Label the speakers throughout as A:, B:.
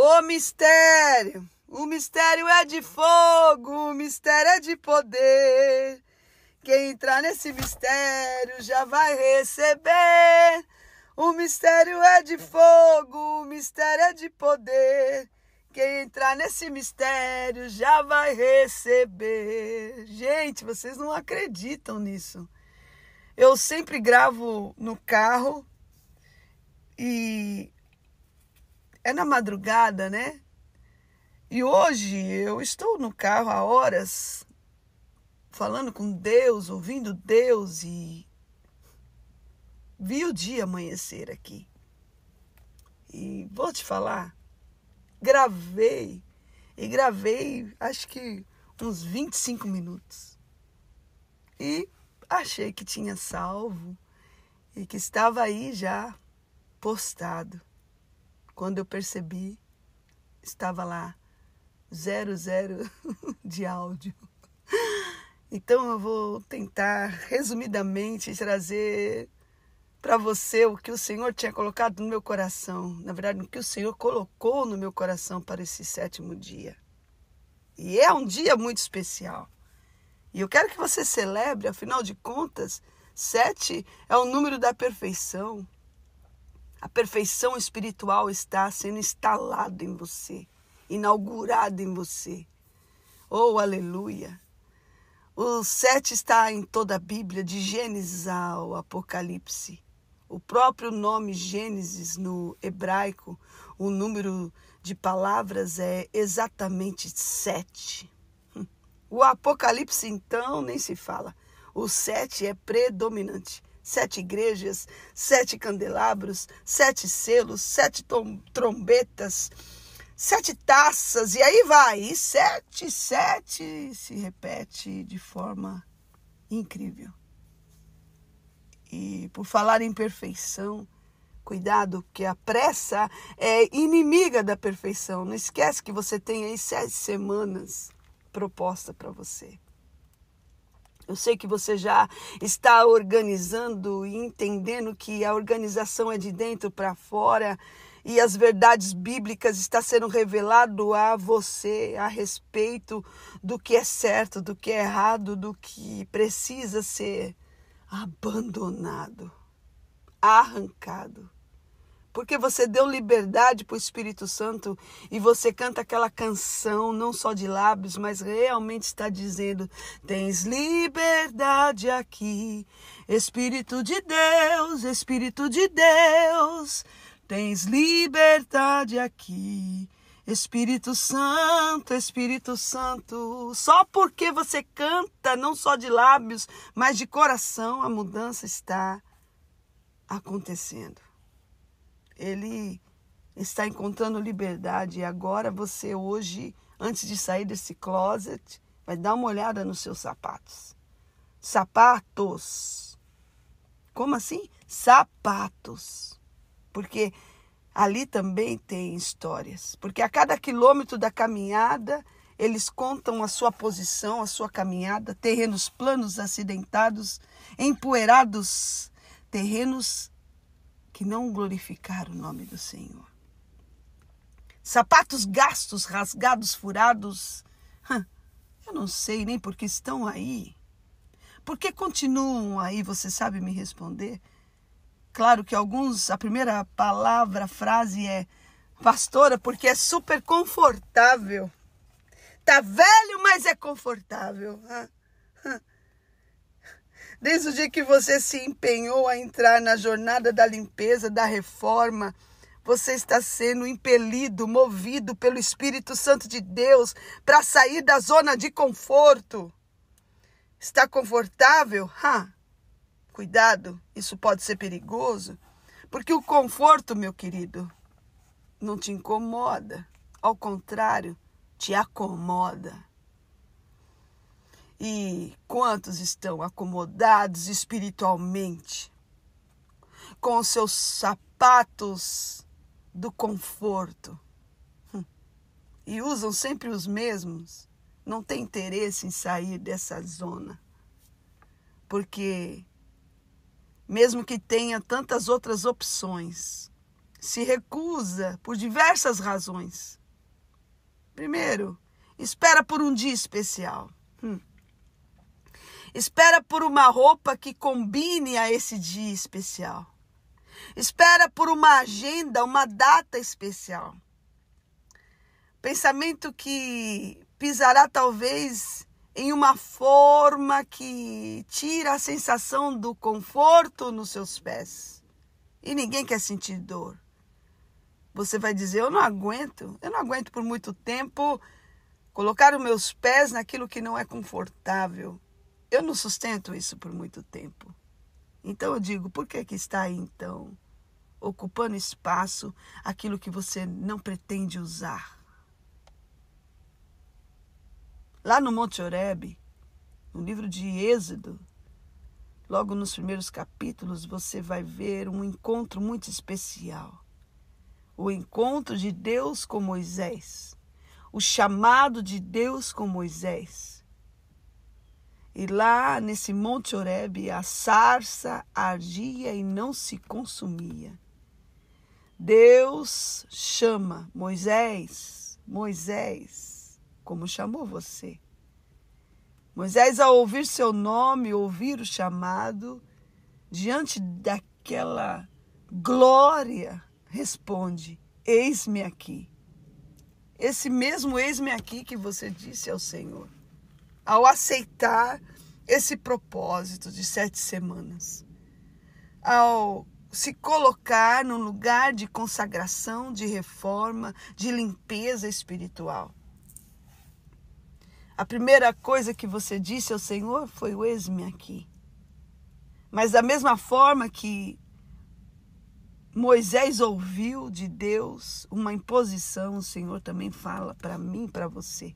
A: O mistério, o mistério é de fogo, o mistério é de poder. Quem entrar nesse mistério já vai receber. O mistério é de fogo, o mistério é de poder. Quem entrar nesse mistério já vai receber. Gente, vocês não acreditam nisso. Eu sempre gravo no carro e é na madrugada, né? E hoje eu estou no carro há horas, falando com Deus, ouvindo Deus e vi o dia amanhecer aqui. E vou te falar, gravei e gravei acho que uns 25 minutos. E achei que tinha salvo e que estava aí já postado. Quando eu percebi, estava lá zero zero de áudio. Então eu vou tentar resumidamente trazer para você o que o Senhor tinha colocado no meu coração, na verdade, o que o Senhor colocou no meu coração para esse sétimo dia. E é um dia muito especial. E eu quero que você celebre, afinal de contas, sete é o número da perfeição. A perfeição espiritual está sendo instalada em você, inaugurada em você. Oh, aleluia! O sete está em toda a Bíblia, de Gênesis ao Apocalipse. O próprio nome Gênesis no hebraico, o número de palavras é exatamente sete. Hum. O Apocalipse, então, nem se fala. O sete é predominante sete igrejas, sete candelabros, sete selos, sete trombetas, sete taças, e aí vai. E sete, sete se repete de forma incrível. E por falar em perfeição, cuidado, que a pressa é inimiga da perfeição. Não esquece que você tem aí sete semanas proposta para você. Eu sei que você já está organizando e entendendo que a organização é de dentro para fora e as verdades bíblicas está sendo revelado a você a respeito do que é certo, do que é errado, do que precisa ser abandonado, arrancado porque você deu liberdade para o Espírito Santo e você canta aquela canção, não só de lábios, mas realmente está dizendo: Tens liberdade aqui, Espírito de Deus, Espírito de Deus, tens liberdade aqui. Espírito Santo, Espírito Santo, só porque você canta, não só de lábios, mas de coração, a mudança está acontecendo ele está encontrando liberdade. E agora você hoje, antes de sair desse closet, vai dar uma olhada nos seus sapatos. Sapatos. Como assim? Sapatos. Porque ali também tem histórias. Porque a cada quilômetro da caminhada, eles contam a sua posição, a sua caminhada, terrenos planos acidentados, empoeirados, terrenos que não glorificaram o nome do Senhor. Sapatos gastos, rasgados, furados, eu não sei nem porque estão aí. Por que continuam aí? Você sabe me responder? Claro que alguns, a primeira palavra, frase é pastora, porque é super confortável. Tá velho, mas é confortável. Desde o dia que você se empenhou a entrar na jornada da limpeza, da reforma, você está sendo impelido, movido pelo Espírito Santo de Deus para sair da zona de conforto. Está confortável? Ha! Cuidado, isso pode ser perigoso, porque o conforto, meu querido, não te incomoda, ao contrário, te acomoda. E quantos estão acomodados espiritualmente com seus sapatos do conforto hum. e usam sempre os mesmos, não tem interesse em sair dessa zona. Porque mesmo que tenha tantas outras opções, se recusa por diversas razões. Primeiro, espera por um dia especial. Hum. Espera por uma roupa que combine a esse dia especial. Espera por uma agenda, uma data especial. Pensamento que pisará talvez em uma forma que tira a sensação do conforto nos seus pés. E ninguém quer sentir dor. Você vai dizer: Eu não aguento, eu não aguento por muito tempo colocar os meus pés naquilo que não é confortável eu não sustento isso por muito tempo. Então eu digo, por que que está aí então ocupando espaço aquilo que você não pretende usar? Lá no Monte Oreb, no livro de Êxodo, logo nos primeiros capítulos você vai ver um encontro muito especial. O encontro de Deus com Moisés, o chamado de Deus com Moisés e lá nesse Monte Oreb a sarça ardia e não se consumia. Deus chama Moisés, Moisés, como chamou você. Moisés, ao ouvir seu nome, ouvir o chamado, diante daquela glória, responde: Eis-me aqui. Esse mesmo eis-me aqui que você disse ao Senhor ao aceitar esse propósito de sete semanas, ao se colocar num lugar de consagração, de reforma, de limpeza espiritual. A primeira coisa que você disse ao Senhor foi: o me aqui. Mas da mesma forma que Moisés ouviu de Deus uma imposição, o Senhor também fala para mim, para você.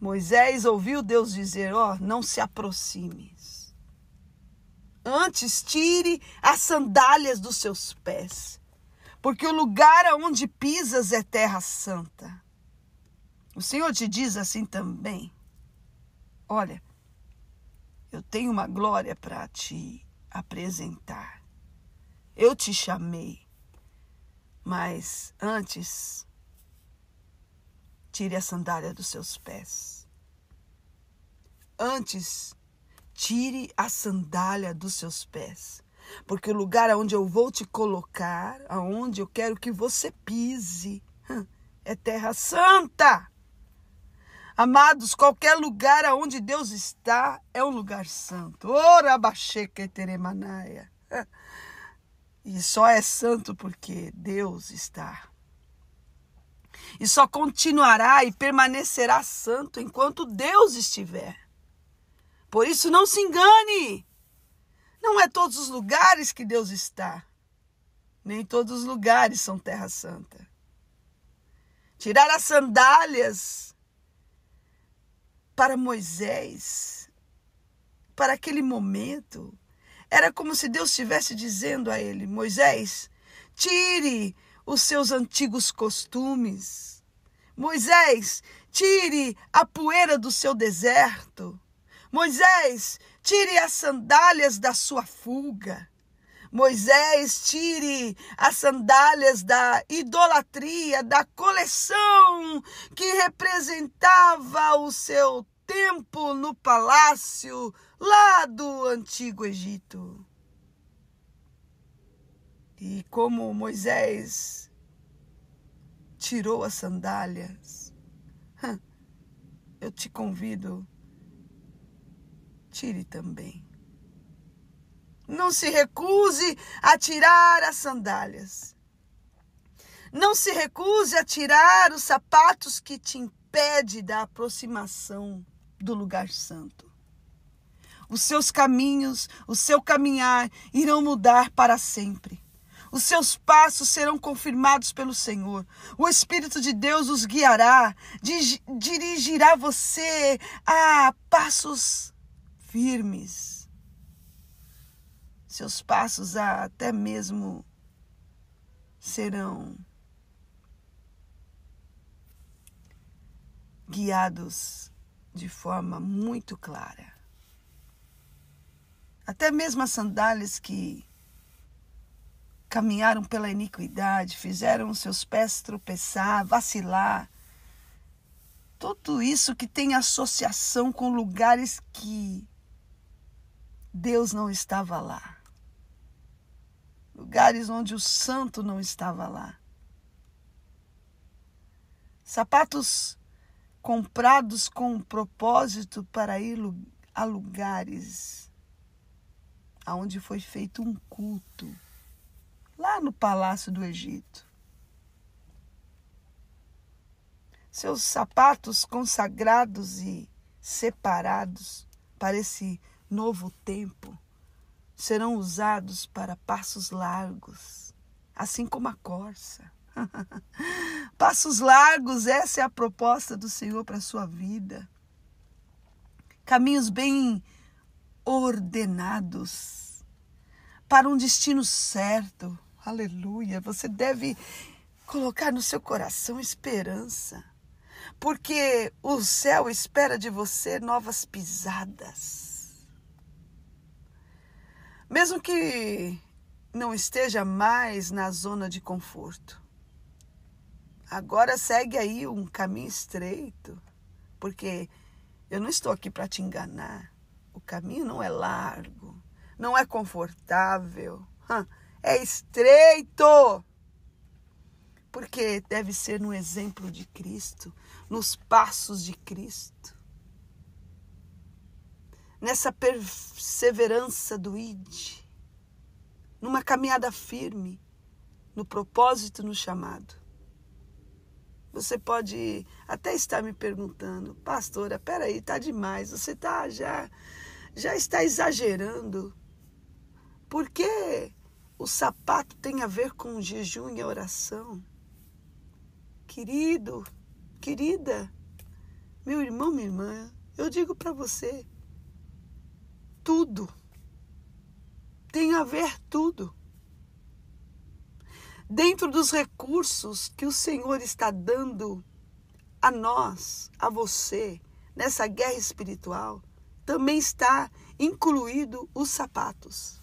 A: Moisés ouviu Deus dizer: Ó, oh, não se aproximes. Antes tire as sandálias dos seus pés, porque o lugar aonde pisas é terra santa. O Senhor te diz assim também: Olha, eu tenho uma glória para te apresentar. Eu te chamei, mas antes tire a sandália dos seus pés. Antes, tire a sandália dos seus pés, porque o lugar aonde eu vou te colocar, aonde eu quero que você pise, é terra santa. Amados, qualquer lugar aonde Deus está é um lugar santo. Ora e teremanaia. E só é santo porque Deus está e só continuará e permanecerá santo enquanto Deus estiver. Por isso, não se engane! Não é todos os lugares que Deus está. Nem todos os lugares são terra santa. Tirar as sandálias para Moisés, para aquele momento, era como se Deus estivesse dizendo a ele: Moisés, tire os seus antigos costumes. Moisés, tire a poeira do seu deserto. Moisés, tire as sandálias da sua fuga. Moisés, tire as sandálias da idolatria, da coleção que representava o seu tempo no palácio lá do antigo Egito. E como Moisés tirou as sandálias, eu te convido, tire também. Não se recuse a tirar as sandálias. Não se recuse a tirar os sapatos que te impede da aproximação do lugar santo. Os seus caminhos, o seu caminhar irão mudar para sempre. Os seus passos serão confirmados pelo Senhor. O Espírito de Deus os guiará, dirigirá você a passos firmes. Seus passos até mesmo serão guiados de forma muito clara. Até mesmo as sandálias que caminharam pela iniquidade, fizeram seus pés tropeçar, vacilar. Tudo isso que tem associação com lugares que Deus não estava lá. Lugares onde o santo não estava lá. Sapatos comprados com um propósito para ir a lugares aonde foi feito um culto lá no palácio do Egito. Seus sapatos consagrados e separados para esse novo tempo serão usados para passos largos, assim como a corça. passos largos, essa é a proposta do Senhor para a sua vida. Caminhos bem ordenados para um destino certo Aleluia. Você deve colocar no seu coração esperança, porque o céu espera de você novas pisadas. Mesmo que não esteja mais na zona de conforto. Agora segue aí um caminho estreito, porque eu não estou aqui para te enganar. O caminho não é largo, não é confortável é estreito. Porque deve ser no exemplo de Cristo, nos passos de Cristo, nessa perseverança do ID, numa caminhada firme, no propósito, no chamado. Você pode até estar me perguntando, pastora, peraí, tá demais, você tá já já está exagerando. Por quê? O sapato tem a ver com o jejum e a oração. Querido, querida, meu irmão, minha irmã, eu digo para você, tudo. Tem a ver tudo. Dentro dos recursos que o Senhor está dando a nós, a você, nessa guerra espiritual, também está incluído os sapatos.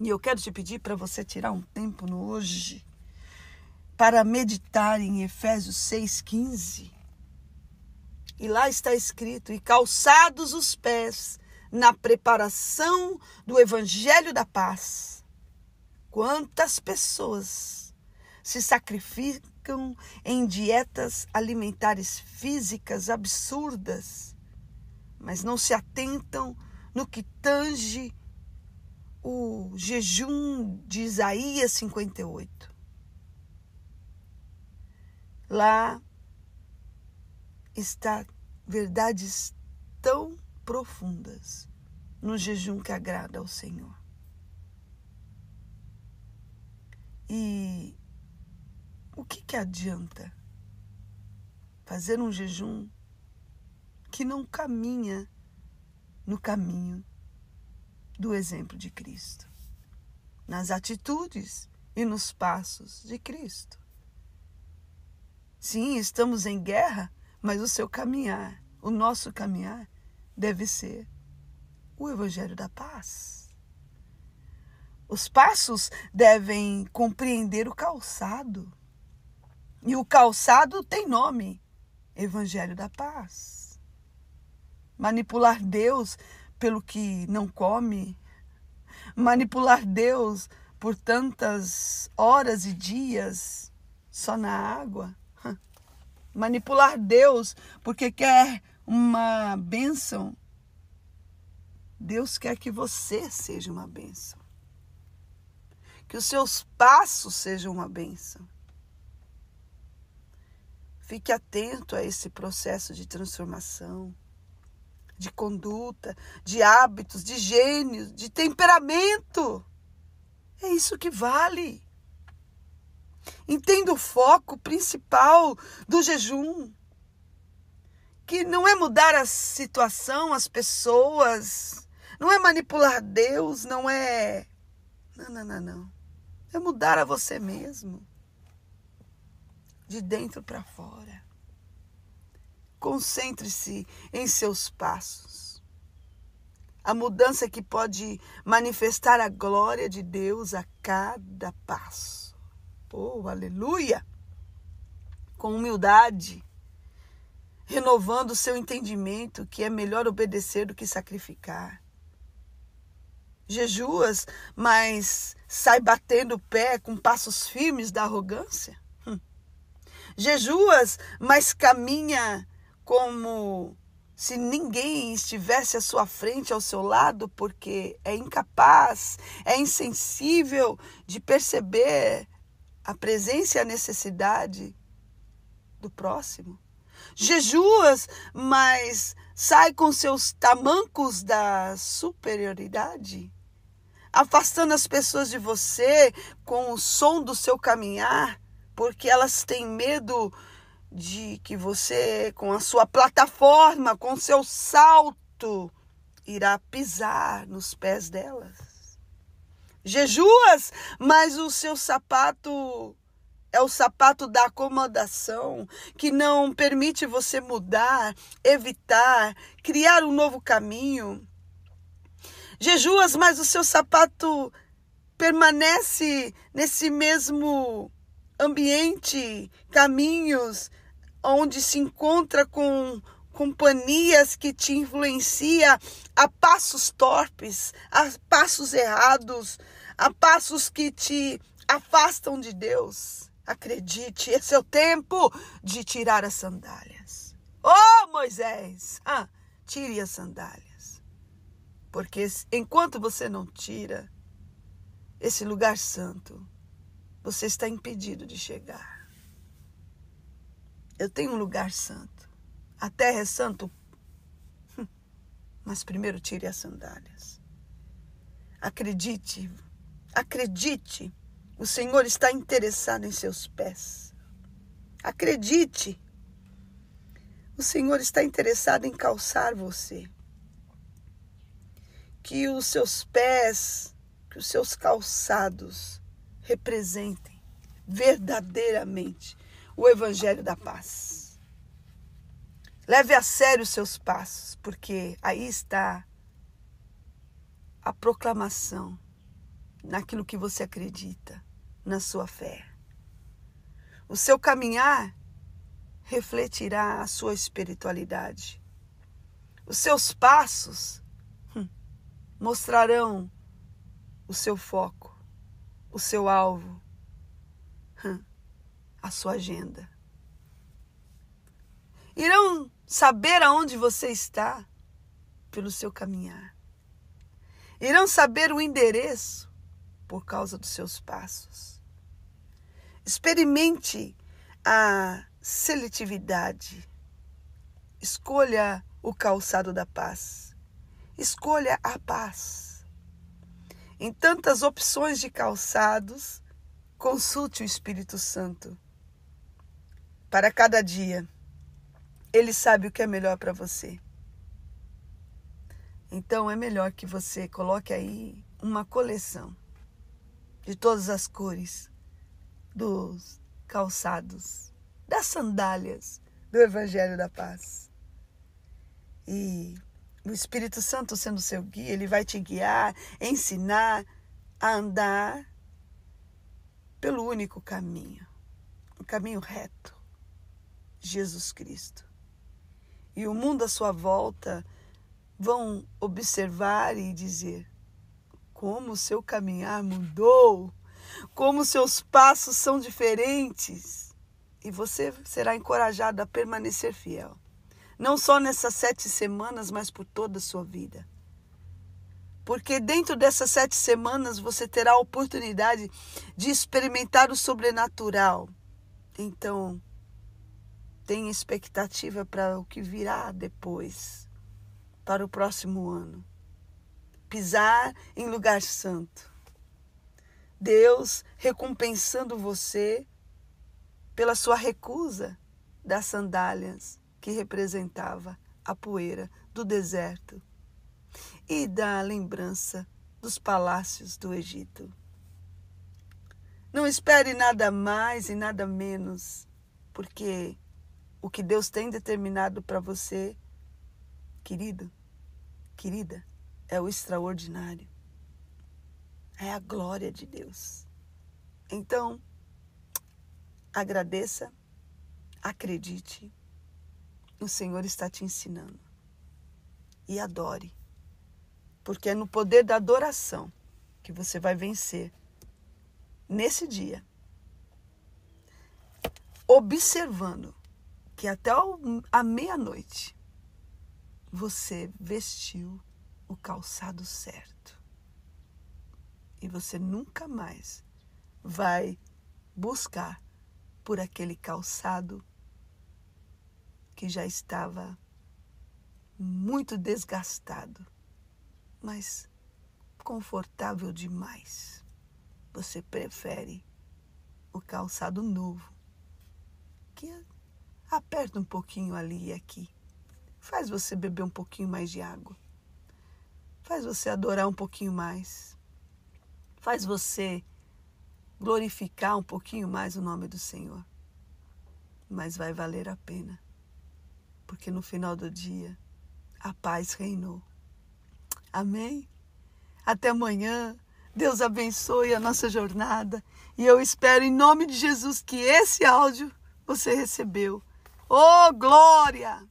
A: E eu quero te pedir para você tirar um tempo no hoje para meditar em Efésios 6,15. E lá está escrito: E calçados os pés na preparação do evangelho da paz. Quantas pessoas se sacrificam em dietas alimentares físicas absurdas, mas não se atentam no que tange o jejum de Isaías 58. Lá está verdades tão profundas no jejum que agrada ao Senhor. E o que, que adianta fazer um jejum que não caminha no caminho do exemplo de Cristo, nas atitudes e nos passos de Cristo. Sim, estamos em guerra, mas o seu caminhar, o nosso caminhar, deve ser o Evangelho da Paz. Os passos devem compreender o calçado. E o calçado tem nome: Evangelho da Paz. Manipular Deus pelo que não come, manipular Deus por tantas horas e dias só na água, manipular Deus porque quer uma bênção. Deus quer que você seja uma bênção. Que os seus passos sejam uma bênção. Fique atento a esse processo de transformação de conduta, de hábitos, de gênios, de temperamento. É isso que vale. Entenda o foco principal do jejum, que não é mudar a situação, as pessoas, não é manipular Deus, não é. Não, não, não, não. É mudar a você mesmo, de dentro para fora. Concentre-se em seus passos. A mudança que pode manifestar a glória de Deus a cada passo. Oh, aleluia! Com humildade, renovando o seu entendimento que é melhor obedecer do que sacrificar. Jejuas, mas sai batendo o pé com passos firmes da arrogância. Hum. Jejuas, mas caminha como se ninguém estivesse à sua frente, ao seu lado, porque é incapaz, é insensível de perceber a presença e a necessidade do próximo. Jejuas, mas sai com seus tamancos da superioridade, afastando as pessoas de você com o som do seu caminhar, porque elas têm medo de que você, com a sua plataforma, com seu salto, irá pisar nos pés delas. Jejuas, mas o seu sapato é o sapato da acomodação que não permite você mudar, evitar, criar um novo caminho. Jejuas, mas o seu sapato permanece nesse mesmo ambiente, caminhos, onde se encontra com companhias que te influencia a passos torpes, a passos errados, a passos que te afastam de Deus. Acredite, esse é o tempo de tirar as sandálias. Oh, Moisés, ah, tire as sandálias. Porque enquanto você não tira esse lugar santo, você está impedido de chegar. Eu tenho um lugar santo. A terra é santo. Hum. Mas primeiro tire as sandálias. Acredite, acredite. O Senhor está interessado em seus pés. Acredite. O Senhor está interessado em calçar você. Que os seus pés, que os seus calçados representem verdadeiramente o Evangelho da Paz. Leve a sério os seus passos, porque aí está a proclamação naquilo que você acredita, na sua fé. O seu caminhar refletirá a sua espiritualidade. Os seus passos hum, mostrarão o seu foco, o seu alvo. Hum a sua agenda. Irão saber aonde você está pelo seu caminhar. Irão saber o endereço por causa dos seus passos. Experimente a seletividade. Escolha o calçado da paz. Escolha a paz. Em tantas opções de calçados, consulte o Espírito Santo para cada dia. Ele sabe o que é melhor para você. Então é melhor que você coloque aí uma coleção de todas as cores dos calçados, das sandálias do Evangelho da Paz. E o Espírito Santo sendo seu guia, ele vai te guiar, ensinar a andar pelo único caminho, um caminho reto. Jesus Cristo. E o mundo à sua volta vão observar e dizer: como o seu caminhar mudou, como seus passos são diferentes. E você será encorajado a permanecer fiel, não só nessas sete semanas, mas por toda a sua vida. Porque dentro dessas sete semanas você terá a oportunidade de experimentar o sobrenatural. Então, tem expectativa para o que virá depois, para o próximo ano. Pisar em lugar santo. Deus recompensando você pela sua recusa das sandálias que representava a poeira do deserto e da lembrança dos palácios do Egito. Não espere nada mais e nada menos, porque o que Deus tem determinado para você, querido, querida, é o extraordinário. É a glória de Deus. Então, agradeça, acredite, o Senhor está te ensinando. E adore, porque é no poder da adoração que você vai vencer nesse dia, observando que até a meia-noite você vestiu o calçado certo. E você nunca mais vai buscar por aquele calçado que já estava muito desgastado, mas confortável demais. Você prefere o calçado novo, que é Aperta um pouquinho ali e aqui. Faz você beber um pouquinho mais de água. Faz você adorar um pouquinho mais. Faz você glorificar um pouquinho mais o nome do Senhor. Mas vai valer a pena, porque no final do dia a paz reinou. Amém? Até amanhã. Deus abençoe a nossa jornada e eu espero em nome de Jesus que esse áudio você recebeu Oh, glória!